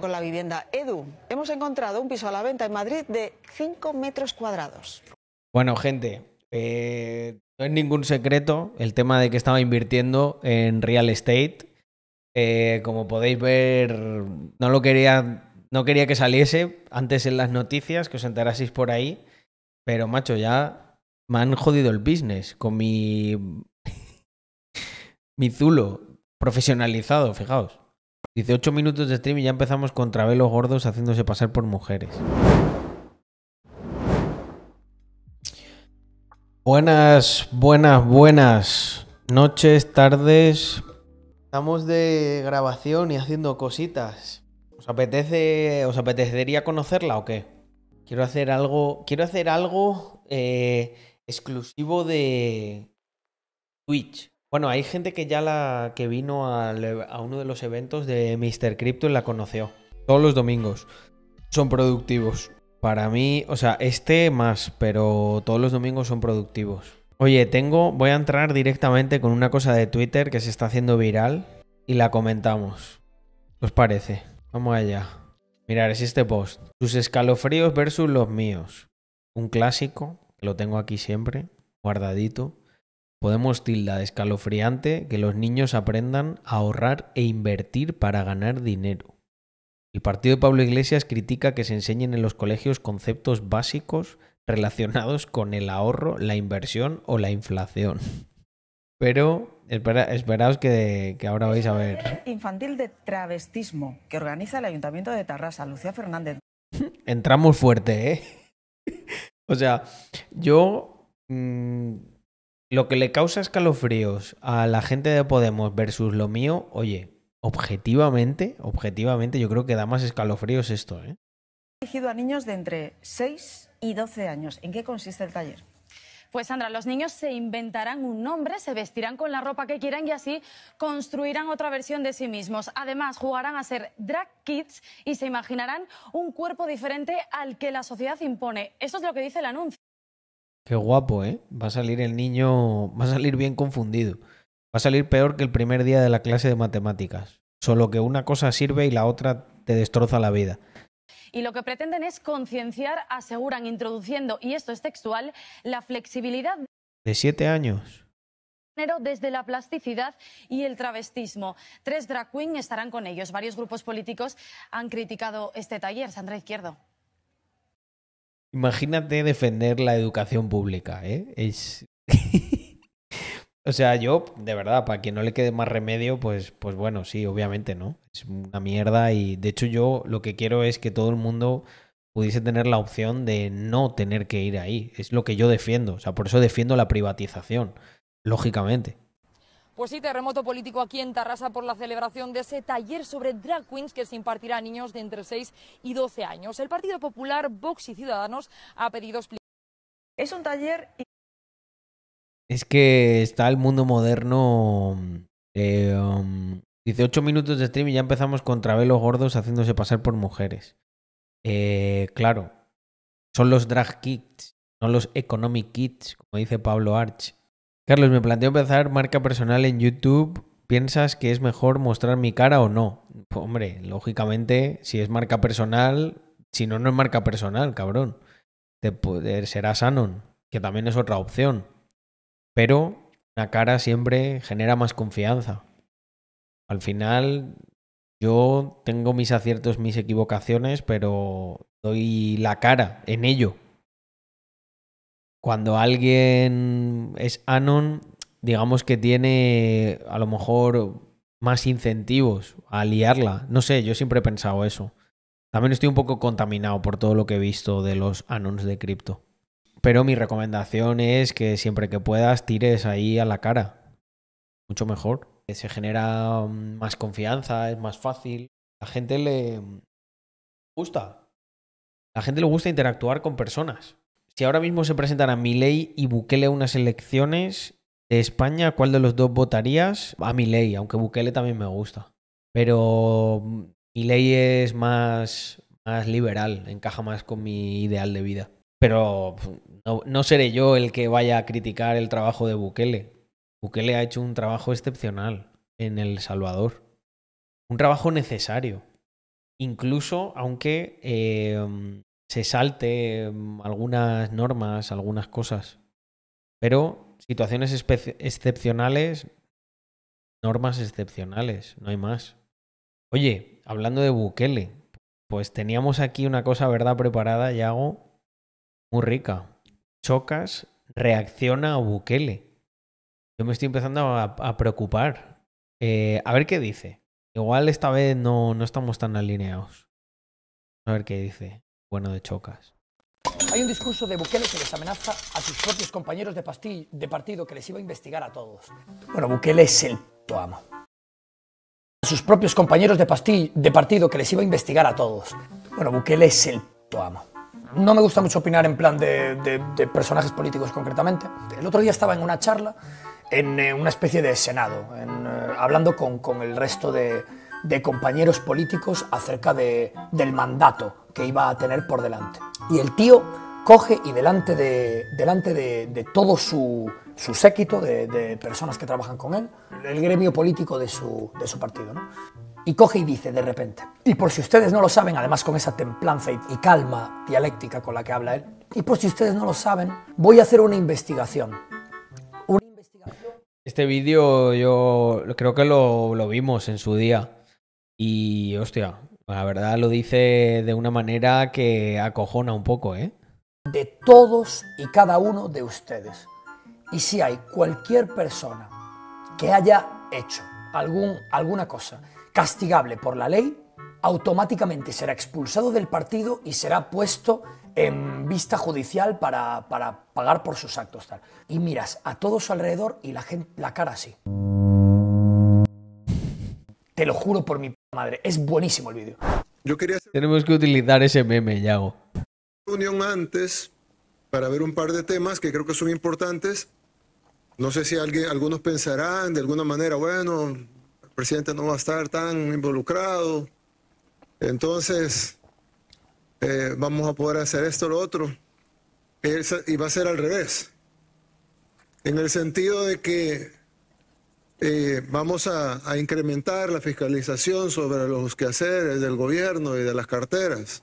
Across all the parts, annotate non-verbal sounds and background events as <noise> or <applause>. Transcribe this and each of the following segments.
con la vivienda. Edu, hemos encontrado un piso a la venta en Madrid de 5 metros cuadrados. Bueno, gente, eh, no es ningún secreto el tema de que estaba invirtiendo en real estate. Eh, como podéis ver, no lo quería, no quería que saliese antes en las noticias, que os enteraseis por ahí. Pero, macho, ya me han jodido el business con mi. <laughs> mi zulo profesionalizado, fijaos. 18 minutos de stream y ya empezamos con travelos gordos haciéndose pasar por mujeres. Buenas, buenas, buenas noches, tardes. Estamos de grabación y haciendo cositas. ¿Os apetece, os apetecería conocerla o qué? Quiero hacer algo, quiero hacer algo eh, exclusivo de Twitch. Bueno, hay gente que ya la que vino e, a, uno de los eventos de Mr. Crypto y la conoció. Todos los domingos son productivos. Para mí, o sea, este más, pero todos los domingos son productivos. Oye, tengo, voy a entrar directamente con una cosa de Twitter que se está haciendo viral y la comentamos. ¿Os parece? Vamos allá. Mirar, es este post. Sus escalofríos versus los míos. Un clásico, lo tengo aquí siempre, guardadito. Podemos tilda escalofriante que los niños aprendan a ahorrar e invertir para ganar dinero. El partido de Pablo Iglesias critica que se enseñen en los colegios conceptos básicos relacionados con el ahorro, la inversión o la inflación. Pero esperaos que, ahora vais a ver. Infantil de travestismo que organiza el Ayuntamiento de Tarrasa, Lucía Fernández. Entramos fuerte, ¿eh? <laughs> o sea, yo mm, lo que le causa escalofríos a la gente de Podemos versus lo mío, oye, objetivamente, objetivamente yo creo que da más escalofríos esto. ¿eh? Dirigido a niños de entre 6 y 12 años. ¿En qué consiste el taller? Pues Sandra, los niños se inventarán un nombre, se vestirán con la ropa que quieran y así construirán otra versión de sí mismos. Además, jugarán a ser drag kids y se imaginarán un cuerpo diferente al que la sociedad impone. Eso es lo que dice el anuncio. Qué guapo, ¿eh? Va a salir el niño, va a salir bien confundido. Va a salir peor que el primer día de la clase de matemáticas. Solo que una cosa sirve y la otra te destroza la vida y lo que pretenden es concienciar, aseguran, introduciendo, y esto es textual, la flexibilidad de siete años. Desde la plasticidad y el travestismo. Tres drag queen estarán con ellos. Varios grupos políticos han criticado este taller. Sandra Izquierdo. Imagínate defender la educación pública, ¿eh? Es... <laughs> o sea, yo, de verdad, para quien no le quede más remedio, pues, pues bueno, sí, obviamente, ¿no? Es una mierda y de hecho yo lo que quiero es que todo el mundo pudiese tener la opción de no tener que ir ahí. Es lo que yo defiendo. O sea, por eso defiendo la privatización, lógicamente. Pues sí, terremoto político aquí en Tarrasa por la celebración de ese taller sobre drag queens que se impartirá a niños de entre 6 y 12 años. El Partido Popular, Vox y Ciudadanos ha pedido Es un taller... Es que está el mundo moderno... 18 eh, um, minutos de stream y ya empezamos con travelos gordos haciéndose pasar por mujeres. Eh, claro, son los drag kits, no los economic kits, como dice Pablo Arch. Carlos, me planteo empezar marca personal en YouTube. ¿Piensas que es mejor mostrar mi cara o no? hombre, lógicamente, si es marca personal, si no, no es marca personal, cabrón. Te, será Sanon, que también es otra opción. Pero la cara siempre genera más confianza. Al final, yo tengo mis aciertos, mis equivocaciones, pero doy la cara en ello cuando alguien es Anon, digamos que tiene a lo mejor más incentivos a liarla. No sé, yo siempre he pensado eso. También estoy un poco contaminado por todo lo que he visto de los Anons de cripto. Pero mi recomendación es que siempre que puedas tires ahí a la cara. Mucho mejor. Se genera mm, más confianza, es más fácil. La gente le gusta. La gente le gusta interactuar con personas. Si ahora mismo se presentaran Milei y Bukele unas elecciones de España, ¿cuál de los dos votarías? A Milei, aunque Bukele también me gusta. Pero mm, Milei es más, más liberal, encaja más con mi ideal de vida. Pero no, seré yo el que vaya a criticar el trabajo de Bukele. Bukele ha hecho un trabajo excepcional en El Salvador. Un trabajo necesario. Incluso aunque eh, se salte mm, algunas normas, algunas cosas. Pero situaciones excepcionales, normas excepcionales, no hay más. Oye, hablando de Bukele, pues teníamos aquí una cosa, ¿verdad? Preparada, Yago, muy rica. Chocas reacciona a Bukele. Yo me estoy empezando a, preocupar. Eh, a ver qué dice. Igual esta vez no, no estamos tan alineados. A ver qué dice bueno de Chocas. Hay un discurso de Bukele que les amenaza a sus propios compañeros de, pastil, de partido que les iba a investigar a todos. Bueno, Bukele es el tu amo. A sus propios compañeros de, pastil, de partido que les iba a investigar a todos. Bueno, Bukele es el tu amo. No me gusta mucho opinar en plan de, personajes políticos concretamente. El otro día estaba en una charla en eh, una especie de senado, eh, hablando con el resto de, de compañeros políticos acerca del mandato que iba a tener por delante. Y el tío coge y delante de, delante de, todo su, séquito, de, personas que trabajan con él, el gremio político de su, partido, y coge y dice de repente, y por si ustedes no lo saben, además con esa templanza y, calma dialéctica con la que habla él, y por si ustedes no lo saben, voy a hacer una investigación. Una investigación. Este vídeo yo creo que lo, lo vimos en su día. Y hostia, la verdad lo dice de una manera que acojona un poco, ¿eh? De todos y cada uno de ustedes. Y si hay cualquier persona que haya hecho algún, alguna cosa castigable por la ley, automáticamente será expulsado del partido y será puesto en vista judicial para, para pagar por sus actos. Y miras a todo su alrededor y la, gente, la cara así. Te lo juro por mi madre. Es buenísimo el vídeo. Yo quería Tenemos que utilizar ese meme, Yago. ...unión antes para ver un par de temas que creo que son importantes. No sé si alguien, algunos pensarán de alguna manera, bueno, el presidente no va a estar tan involucrado, entonces eh, vamos a poder hacer esto o lo otro. Y va a ser al revés. En el sentido de que eh, vamos a, incrementar la fiscalización sobre los quehaceres del gobierno y de las carteras.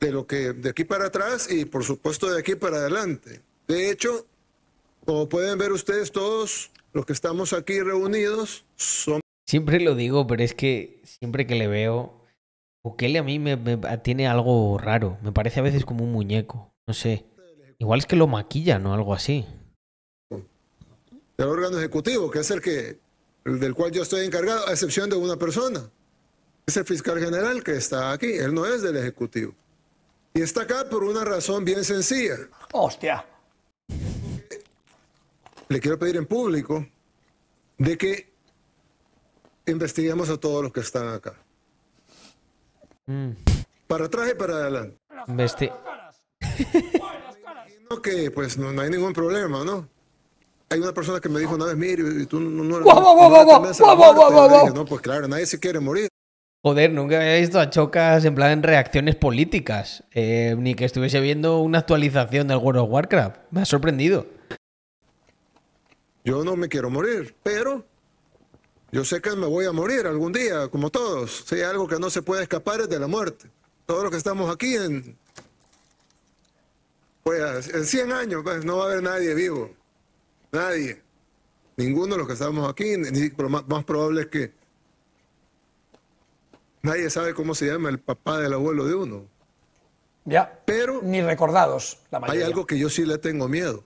De lo que de aquí para atrás y por supuesto de aquí para adelante. De hecho, como pueden ver ustedes todos los que estamos aquí reunidos, son... Siempre lo digo, pero es que siempre que le veo, Bukele a mí me, me ah, tiene algo raro. Me parece a veces como un muñeco, no sé. Igual es que lo maquilla, ¿no? Algo así del órgano ejecutivo, que es el que del cual yo estoy encargado, a excepción de una persona. Es el fiscal general que está aquí, él no es del Ejecutivo. Y está acá por una razón bien sencilla. Hostia. Le quiero pedir en público de que investiguemos a todos los que están acá. Mm. Para atrás y para adelante. <laughs> que pues no hay ningún problema, ¿no? Hay una persona que me dijo una vez, mire, tú no... no, no, no pues claro, nadie se quiere morir. Joder, nunca había visto a Chocas en plan en reacciones políticas, eh, ni que estuviese viendo una actualización del World of Warcraft. Me ha sorprendido. Yo no me quiero morir, pero yo sé que me voy a morir algún día, como todos. Si hay algo que no se puede escapar es de la muerte. Todos los que estamos aquí en, pues, en 100 años pues, no va a haber nadie vivo. Nadie. Ninguno de los que estamos aquí, ni, más, probable es que nadie sabe cómo se llama el papá del abuelo de uno. Ya. Pero. Ni recordados, la mayoría. Hay algo que yo sí le tengo miedo.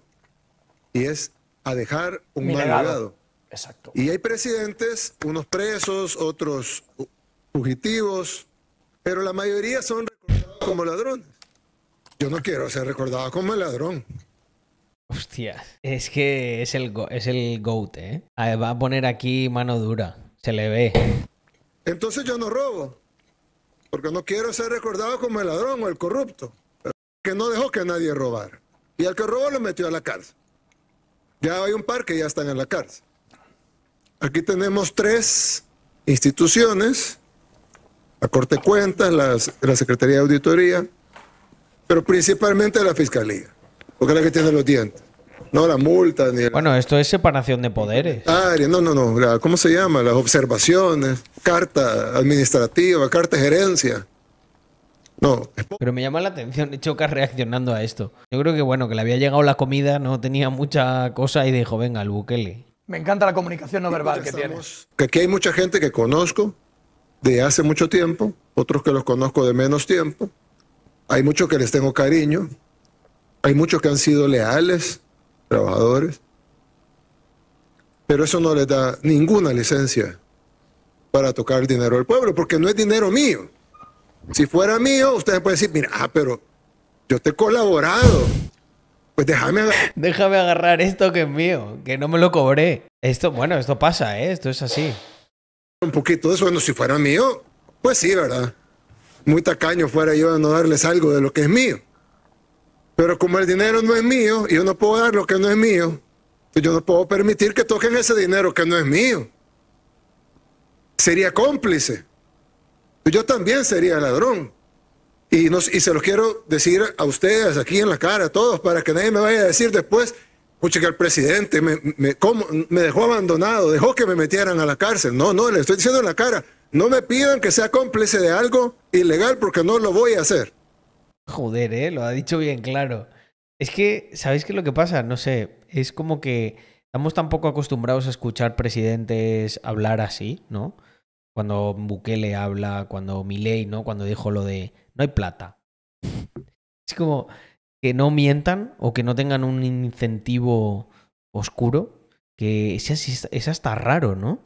Y es a dejar un mal legado. Exacto. Y hay presidentes, unos presos, otros fugitivos, pero la mayoría son recordados como ladrones. Yo no quiero ser recordado como ladrón. Hostia, es que es el, es el GOAT, ¿eh? Va a poner aquí mano dura, se le ve. Entonces yo no robo, porque no quiero ser recordado como el ladrón o el corrupto, que no dejó que nadie robara. Y al que robó lo metió a la cárcel. Ya hay un par que ya están en la cárcel. Aquí tenemos tres instituciones, la Corte de Cuentas, la Secretaría de Auditoría, pero principalmente la Fiscalía. Porque es la que tiene los dientes. No la multa, ni. Bueno, esto es separación de poderes. Ah, no, no, no. ¿Cómo se llama? Las observaciones, carta administrativa, carta de gerencia. No. Pero me llama la atención Choca reaccionando a esto. Yo creo que, bueno, que le había llegado la comida, no tenía mucha cosa y dijo, venga, al buquele. Me encanta la comunicación no verbal que tienes. Que aquí hay mucha gente que conozco de hace mucho tiempo, otros que los conozco de menos tiempo. Hay muchos que les tengo cariño, hay muchos que han sido leales, trabajadores, pero eso no les da ninguna licencia para tocar el dinero del pueblo, porque no es dinero mío. Si fuera mío, ustedes pueden decir, mira, ah, pero yo te he colaborado. Pues déjame agarrar. <laughs> Déjame agarrar esto que es mío, que no me lo cobré. Esto, bueno, esto pasa, ¿eh? esto es así. Un poquito de eso, bueno, si fuera mío, pues sí, ¿verdad? Muy tacaño fuera yo a no darles algo de lo que es mío. Pero como el dinero no es mío y yo no puedo dar lo que no es mío, pues yo no puedo permitir que toquen ese dinero que no es mío. Sería cómplice. Pues yo también sería ladrón. Y, y se los quiero decir a ustedes aquí en la cara, a todos, para que nadie me vaya a decir después, pucha que el presidente me, me dejó abandonado, dejó que me metieran a la cárcel. No, no, le estoy diciendo en la cara, no me pidan que sea cómplice de algo ilegal porque no lo voy a hacer. Joder, ¿eh? Lo ha dicho bien claro. Es que, ¿sabéis qué es lo que pasa? No sé, es como que estamos tan poco acostumbrados a escuchar presidentes hablar así, ¿no? Cuando Bukele habla, cuando Milei, ¿no? Cuando dijo lo de no hay plata. Es como que no mientan o que no tengan un incentivo oscuro, que es, es hasta raro, ¿no?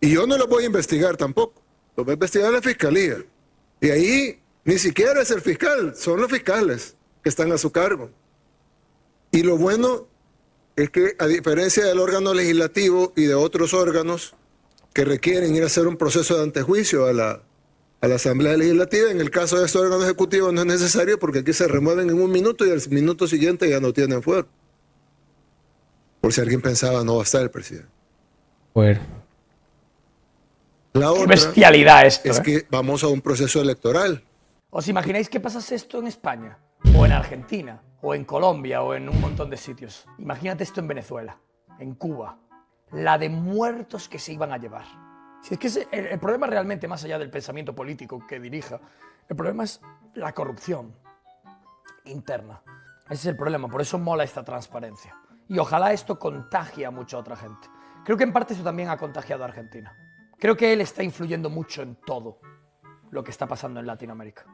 Y yo no lo voy a investigar tampoco. Lo voy a investigar la fiscalía. Y ahí ni siquiera es el fiscal, son los fiscales que están a su cargo. Y lo bueno es que a diferencia del órgano legislativo y de otros órganos que requieren ir a hacer un proceso de antejuicio a la, a la Asamblea Legislativa, en el caso de este órgano ejecutivo no es necesario porque aquí se remueven en un minuto y al minuto siguiente ya no tienen fuerza. Por si alguien pensaba no va a estar el presidente. Bueno. La bestialidad esto, es ¿eh? que vamos a un proceso electoral ¿Os imagináis que pasase esto en España? O en Argentina, o en Colombia, o en un montón de sitios. Imagínate esto en Venezuela, en Cuba. La de muertos que se iban a llevar. Si es que el, problema realmente, más allá del pensamiento político que dirija, el problema es la corrupción interna. Ese es el problema, por eso mola esta transparencia. Y ojalá esto contagie a mucha otra gente. Creo que en parte eso también ha contagiado a Argentina. Creo que él está influyendo mucho en todo lo que está pasando en Latinoamérica.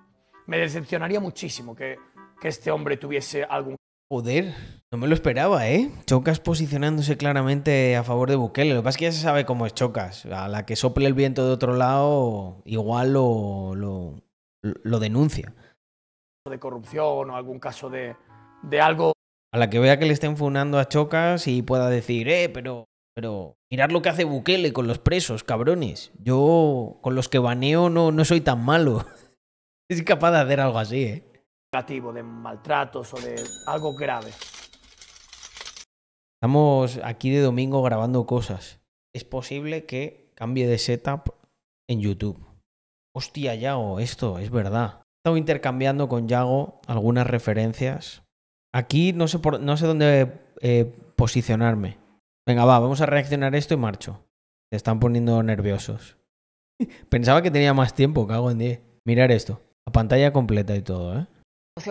Me decepcionaría muchísimo que, este hombre tuviese algún Joder, no me lo esperaba, ¿eh? Chocas posicionándose claramente a favor de Bukele. Lo que pasa es que ya se sabe cómo es Chocas. A la que sople el viento de otro lado, igual lo, lo, lo denuncia. De corrupción o algún caso de, de algo. A la que vea que le estén funando a Chocas y pueda decir, eh, pero pero mirad lo que hace Bukele con los presos, cabrones. Yo con los que baneo no, no soy tan malo. <laughs> Es capaz de hacer algo así, ¿eh? Negativo, de maltratos o de algo grave. Estamos aquí de domingo grabando cosas. Es posible que cambie de setup en YouTube. Hostia, Yago, esto es verdad. He estado intercambiando con Yago algunas referencias. Aquí no sé, dónde eh, posicionarme. Venga, va, vamos a reaccionar esto y marcho. Se están poniendo nerviosos. <laughs> Pensaba que tenía más tiempo, hago en día? Mirar esto. A pantalla completa y todo, ¿eh?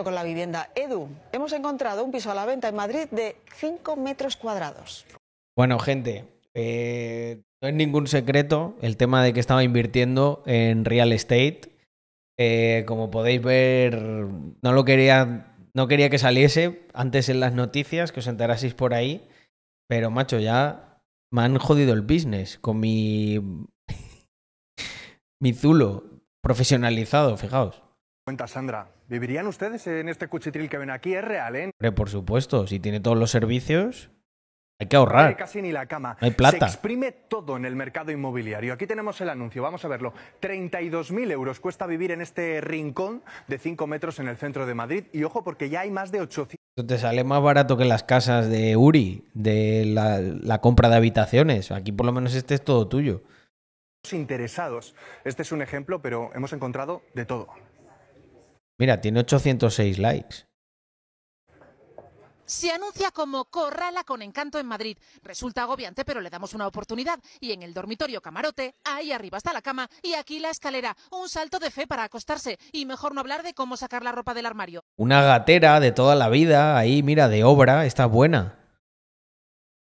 con la vivienda. Edu, hemos encontrado un piso a la venta en Madrid de 5 metros cuadrados. Bueno, gente, eh, no es ningún secreto el tema de que estaba invirtiendo en real estate. Eh, como podéis ver, no lo quería, no quería que saliese antes en las noticias, que os enteraseis por ahí. Pero, macho, ya me han jodido el business con mi. <laughs> mi zulo profesionalizado, fijaos. Cuenta Sandra, ¿vivirían ustedes en este cuchitril que ven aquí? Es real, ¿eh? por supuesto, si tiene todos los servicios, hay que ahorrar. No casi ni la cama. hay plata. Se exprime todo en el mercado inmobiliario. Aquí tenemos el anuncio, vamos a verlo. 32.000 euros cuesta vivir en este rincón de 5 metros en el centro de Madrid. Y ojo, porque ya hay más de 800. Te sale más barato que las casas de Uri, de la, compra de habitaciones. Aquí por lo menos este es todo tuyo. Interesados. Este es un ejemplo, pero hemos encontrado de todo. Mira, tiene 806 likes se anuncia como Corrala con encanto en Madrid. Resulta agobiante, pero le damos una oportunidad. Y en el dormitorio camarote, ahí arriba está la cama y aquí la escalera. Un salto de fe para acostarse. Y mejor no hablar de cómo sacar la ropa del armario. Una gatera de toda la vida, ahí mira, de obra, está buena.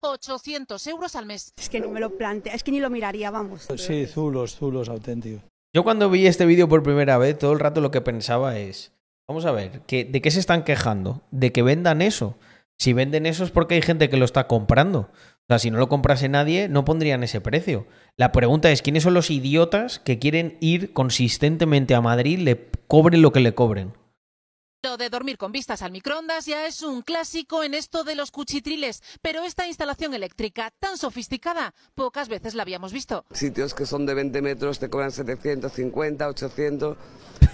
800 euros al mes. Es que no me lo plantea, es que ni lo miraría, vamos. Sí, zulos, zulos auténticos. Yo cuando vi este vídeo por primera vez, todo el rato lo que pensaba es, vamos a ver, ¿de qué se están quejando? ¿De que vendan eso? Si venden eso es porque hay gente que lo está comprando. O sea, si no lo comprase nadie, no pondrían ese precio. La pregunta es, ¿quiénes son los idiotas que quieren ir consistentemente a Madrid, le cobren lo que le cobren? de dormir con vistas al microondas ya es un clásico en esto de los cuchitriles, pero esta instalación eléctrica tan sofisticada pocas veces la habíamos visto. Sitios que son de 20 metros te cobran 750, 800,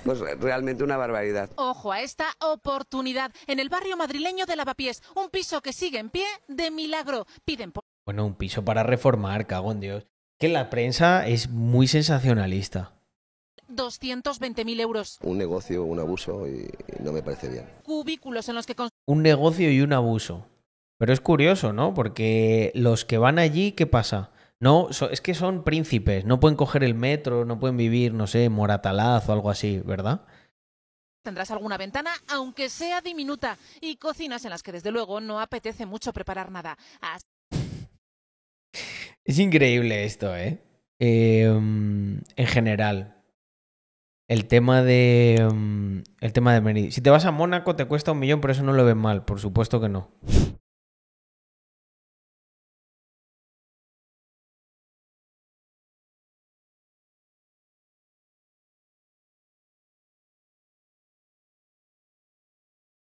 pues realmente una barbaridad. Ojo a esta oportunidad en el barrio madrileño de Lavapiés, un piso que sigue en pie de milagro. Piden por... Bueno, un piso para reformar, ¡cagón Dios. Que la prensa es muy sensacionalista. 220.000 euros. Un negocio, un abuso y no me parece bien. Cubículos en los que... Un negocio y un abuso. Pero es curioso, ¿no? Porque los que van allí, ¿qué pasa? No, es que son príncipes, no pueden coger el metro, no pueden vivir, no sé, moratalaz o algo así, ¿verdad? Tendrás alguna ventana, aunque sea diminuta, y cocinas en las que desde luego no apetece mucho preparar nada. Es increíble esto, ¿eh? ¿eh? En general, el tema de. Mm, el tema de Si te vas a Mónaco te cuesta un millón, pero eso no lo ven mal, por supuesto que no.